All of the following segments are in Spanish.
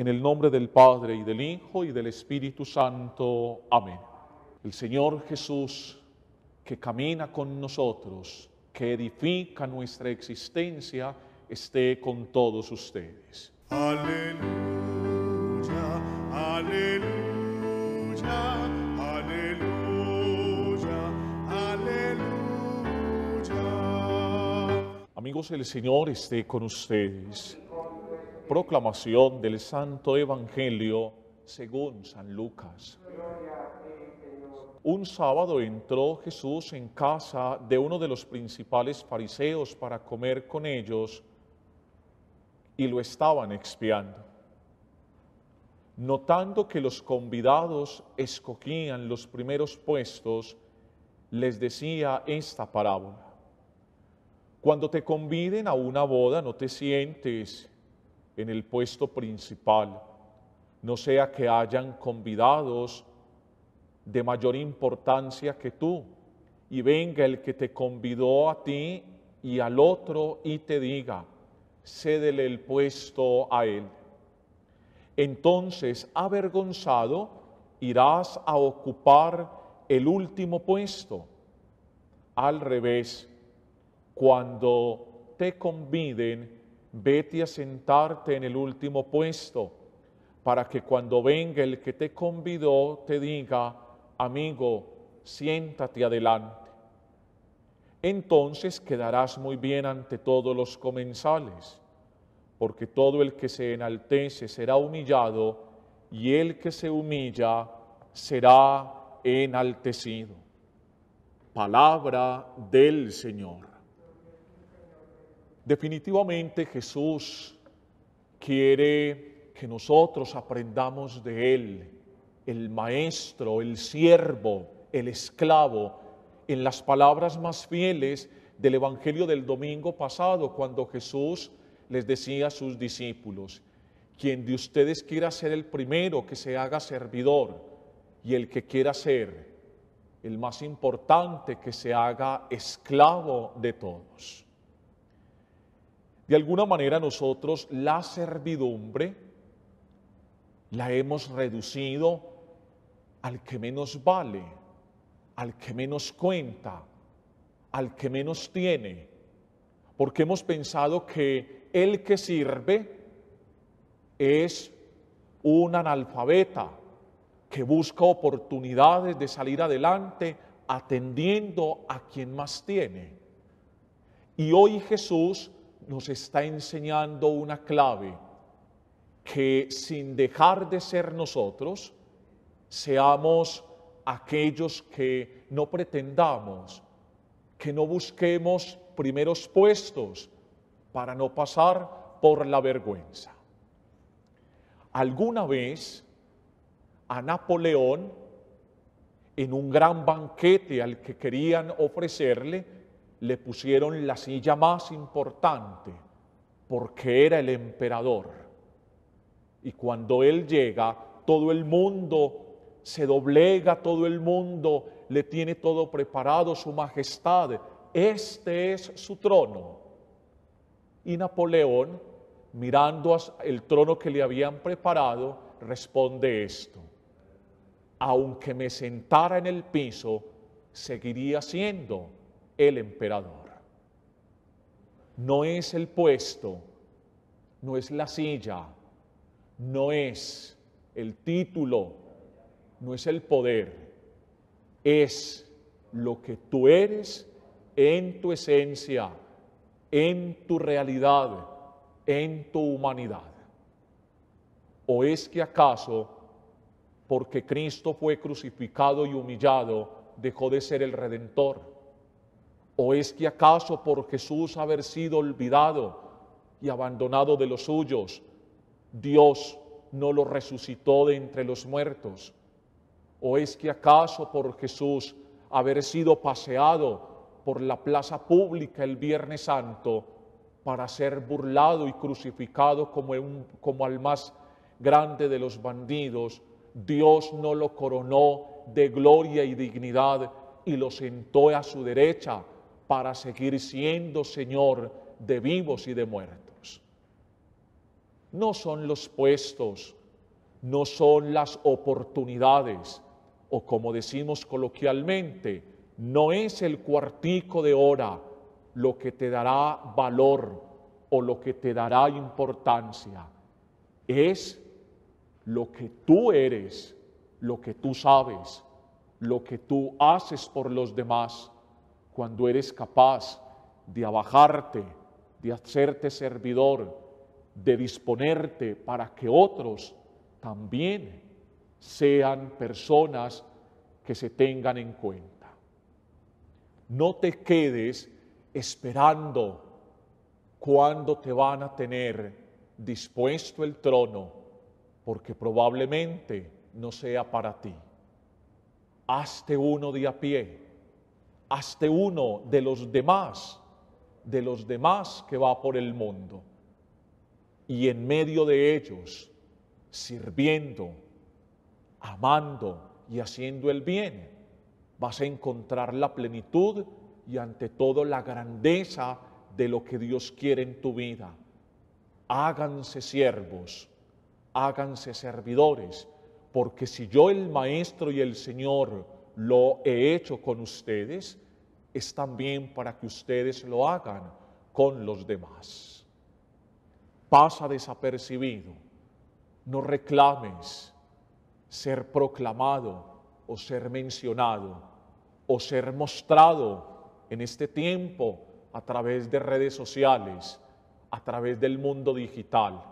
en el nombre del Padre y del Hijo y del Espíritu Santo. Amén. El Señor Jesús, que camina con nosotros, que edifica nuestra existencia, esté con todos ustedes. Aleluya, aleluya, aleluya, aleluya. Amigos, el Señor esté con ustedes proclamación del Santo Evangelio según San Lucas. Un sábado entró Jesús en casa de uno de los principales fariseos para comer con ellos y lo estaban expiando. Notando que los convidados escogían los primeros puestos, les decía esta parábola. Cuando te conviden a una boda, no te sientes en el puesto principal, no sea que hayan convidados de mayor importancia que tú, y venga el que te convidó a ti y al otro y te diga, cédele el puesto a él. Entonces, avergonzado, irás a ocupar el último puesto. Al revés, cuando te conviden, vete a sentarte en el último puesto, para que cuando venga el que te convidó te diga, amigo, siéntate adelante. Entonces quedarás muy bien ante todos los comensales, porque todo el que se enaltece será humillado, y el que se humilla será enaltecido. Palabra del Señor. Definitivamente Jesús quiere que nosotros aprendamos de Él, el maestro, el siervo, el esclavo, en las palabras más fieles del Evangelio del domingo pasado, cuando Jesús les decía a sus discípulos, quien de ustedes quiera ser el primero, que se haga servidor, y el que quiera ser el más importante, que se haga esclavo de todos. De alguna manera nosotros la servidumbre la hemos reducido al que menos vale, al que menos cuenta, al que menos tiene, porque hemos pensado que el que sirve es un analfabeta que busca oportunidades de salir adelante atendiendo a quien más tiene. Y hoy Jesús nos está enseñando una clave, que sin dejar de ser nosotros, seamos aquellos que no pretendamos, que no busquemos primeros puestos para no pasar por la vergüenza. Alguna vez a Napoleón, en un gran banquete al que querían ofrecerle, le pusieron la silla más importante porque era el emperador. Y cuando él llega, todo el mundo se doblega, todo el mundo le tiene todo preparado, su majestad. Este es su trono. Y Napoleón, mirando el trono que le habían preparado, responde esto. Aunque me sentara en el piso, seguiría siendo el emperador. No es el puesto, no es la silla, no es el título, no es el poder, es lo que tú eres en tu esencia, en tu realidad, en tu humanidad. ¿O es que acaso, porque Cristo fue crucificado y humillado, dejó de ser el redentor? ¿O es que acaso por Jesús haber sido olvidado y abandonado de los suyos, Dios no lo resucitó de entre los muertos? ¿O es que acaso por Jesús haber sido paseado por la plaza pública el Viernes Santo para ser burlado y crucificado como, como al más grande de los bandidos, Dios no lo coronó de gloria y dignidad y lo sentó a su derecha para seguir siendo Señor de vivos y de muertos. No son los puestos, no son las oportunidades, o como decimos coloquialmente, no es el cuartico de hora lo que te dará valor o lo que te dará importancia. Es lo que tú eres, lo que tú sabes, lo que tú haces por los demás, cuando eres capaz de abajarte, de hacerte servidor, de disponerte para que otros también sean personas que se tengan en cuenta. No te quedes esperando cuando te van a tener dispuesto el trono, porque probablemente no sea para ti. Hazte uno de a pie hazte uno de los demás, de los demás que va por el mundo. Y en medio de ellos, sirviendo, amando y haciendo el bien, vas a encontrar la plenitud y ante todo la grandeza de lo que Dios quiere en tu vida. Háganse siervos, háganse servidores, porque si yo el Maestro y el Señor, lo he hecho con ustedes, es también para que ustedes lo hagan con los demás. Pasa desapercibido, no reclames ser proclamado o ser mencionado o ser mostrado en este tiempo a través de redes sociales, a través del mundo digital.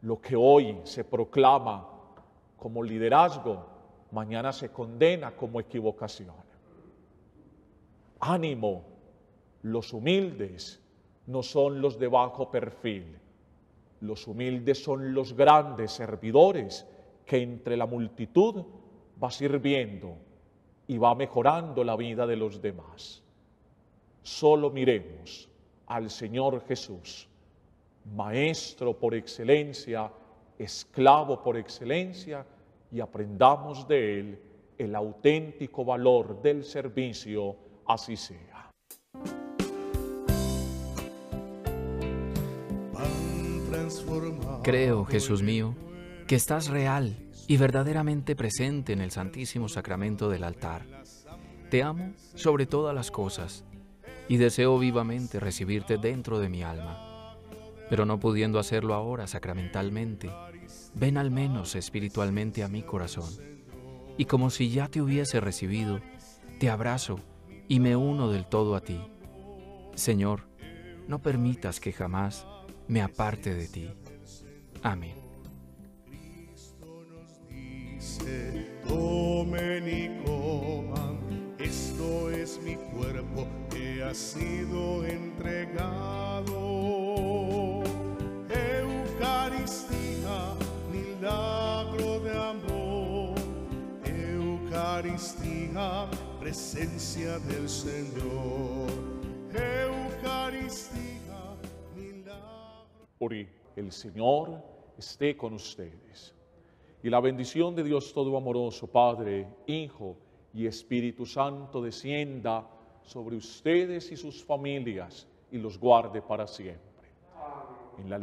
Lo que hoy se proclama como liderazgo mañana se condena como equivocación. Ánimo, los humildes no son los de bajo perfil, los humildes son los grandes servidores que entre la multitud va sirviendo y va mejorando la vida de los demás. Solo miremos al Señor Jesús, Maestro por excelencia, esclavo por excelencia, y aprendamos de él el auténtico valor del servicio, así sea. Creo, Jesús mío, que estás real y verdaderamente presente en el Santísimo Sacramento del altar. Te amo sobre todas las cosas y deseo vivamente recibirte dentro de mi alma pero no pudiendo hacerlo ahora sacramentalmente, ven al menos espiritualmente a mi corazón. Y como si ya te hubiese recibido, te abrazo y me uno del todo a ti. Señor, no permitas que jamás me aparte de ti. Amén. esto es mi cuerpo sido Eucaristía, presencia del Señor. Eucaristía, milagro. el Señor esté con ustedes. Y la bendición de Dios todo amoroso, Padre, Hijo y Espíritu Santo descienda sobre ustedes y sus familias y los guarde para siempre. En la